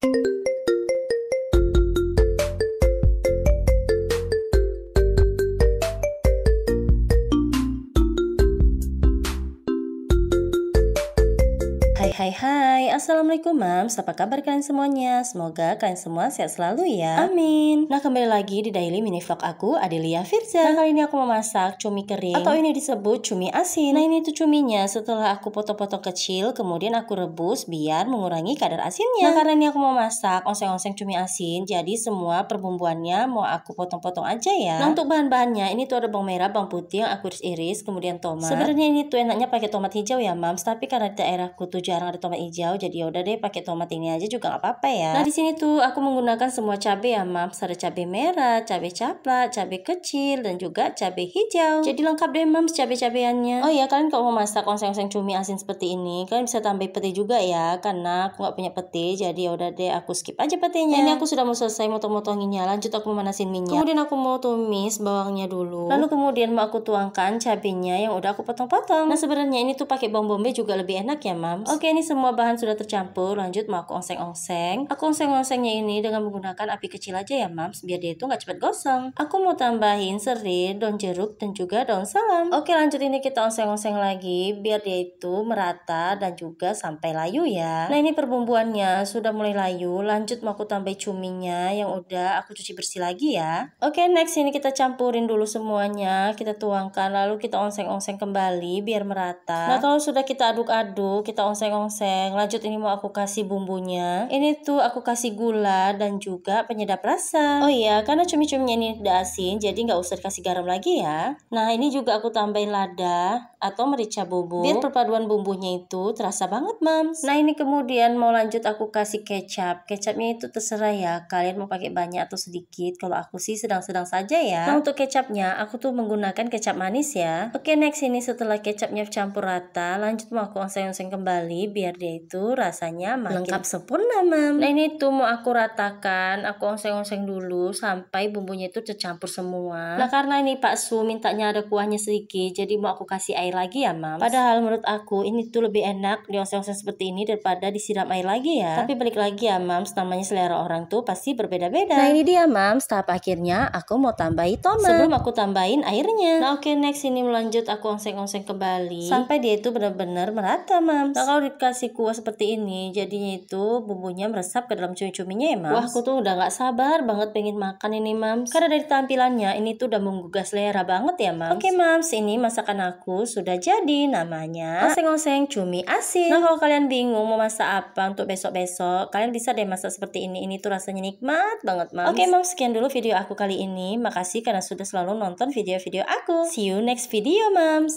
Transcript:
Thank you Hai hai hai, Assalamualaikum Mams, apa kabar kalian semuanya? Semoga kalian semua sehat selalu ya Amin Nah kembali lagi di daily mini vlog aku, Adelia Firza Nah kali ini aku mau masak cumi kering atau ini disebut cumi asin Nah ini tuh cuminya setelah aku potong-potong kecil kemudian aku rebus biar mengurangi kadar asinnya Nah karena ini aku mau masak onseng-onseng cumi asin jadi semua perbumbuannya mau aku potong-potong aja ya Nah untuk bahan-bahannya ini tuh ada bawang merah, bawang putih yang aku iris-iris kemudian tomat Sebenarnya ini tuh enaknya pakai tomat hijau ya Mams tapi karena di daerahku tuh jarang ada tomat hijau jadi yaudah deh pakai tomat ini aja juga nggak apa-apa ya nah di sini tuh aku menggunakan semua cabai ya mams ada cabai merah cabai capla cabai kecil dan juga cabai hijau jadi lengkap deh mams cabai-cabeannya oh iya kalian kalau mau masak oseng-oseng cumi asin seperti ini kalian bisa tambah peti juga ya karena aku nggak punya peti jadi yaudah deh aku skip aja petinya. nah, ini aku sudah mau selesai motong-motonginnya lanjut aku memanasin minyak kemudian aku mau tumis bawangnya dulu lalu kemudian mau aku tuangkan cabenya yang udah aku potong-potong nah sebenarnya ini tuh pakai bawang bombay juga lebih enak ya mams oke oh, Oke, ini semua bahan sudah tercampur. Lanjut mau aku ongseng-ongseng. Aku ongseng-ongsengnya ini dengan menggunakan api kecil aja ya, Mams, biar dia itu nggak cepat gosong. Aku mau tambahin serai, daun jeruk, dan juga daun salam. Oke, lanjut ini kita ongseng-ongseng lagi biar dia itu merata dan juga sampai layu ya. Nah, ini perbumbuannya sudah mulai layu. Lanjut mau aku tambah cuminya yang udah aku cuci bersih lagi ya. Oke, next ini kita campurin dulu semuanya. Kita tuangkan lalu kita ongseng-ongseng kembali biar merata. Nah, kalau sudah kita aduk-aduk, kita ongseng selongseng lanjut ini mau aku kasih bumbunya ini tuh aku kasih gula dan juga penyedap rasa oh iya karena cumi-cuminya ini udah asin jadi nggak usah dikasih garam lagi ya nah ini juga aku tambahin lada atau merica bubuk biar perpaduan bumbunya itu terasa banget mams nah ini kemudian mau lanjut aku kasih kecap kecapnya itu terserah ya kalian mau pakai banyak atau sedikit kalau aku sih sedang-sedang saja ya nah untuk kecapnya aku tuh menggunakan kecap manis ya oke next ini setelah kecapnya campur rata lanjut mau aku oseng-oseng kembali biar dia itu rasanya makin lengkap sempurna, Mam. Nah, ini tuh mau aku ratakan, aku oseng-oseng dulu sampai bumbunya itu tercampur semua. Nah, karena ini Pak Su mintanya ada kuahnya sedikit, jadi mau aku kasih air lagi ya, Mam. Padahal menurut aku ini tuh lebih enak di oseng-oseng seperti ini daripada disiram air lagi ya. Tapi balik lagi ya, Mam, namanya selera orang tuh pasti berbeda-beda. Nah, ini dia, Mam, tahap akhirnya aku mau tambahin tomat. Sebelum aku tambahin airnya. Nah, oke, okay, next ini melanjut aku oseng-oseng kembali sampai dia itu benar-benar merata, Mam. Nah, kalau kasih kuah seperti ini, jadinya itu bumbunya meresap ke dalam cumi-cuminya ya, Mams. Wah, aku tuh udah gak sabar banget pengen makan ini, Mams. Karena dari tampilannya, ini tuh udah menggugah selera banget ya, Mams. Oke, Mams, ini masakan aku sudah jadi. Namanya oseng-oseng cumi asin. Nah, kalau kalian bingung mau masak apa untuk besok-besok, kalian bisa deh masak seperti ini. Ini tuh rasanya nikmat banget, Mams. Oke, Mams, sekian dulu video aku kali ini. Makasih karena sudah selalu nonton video-video aku. See you next video, Mams.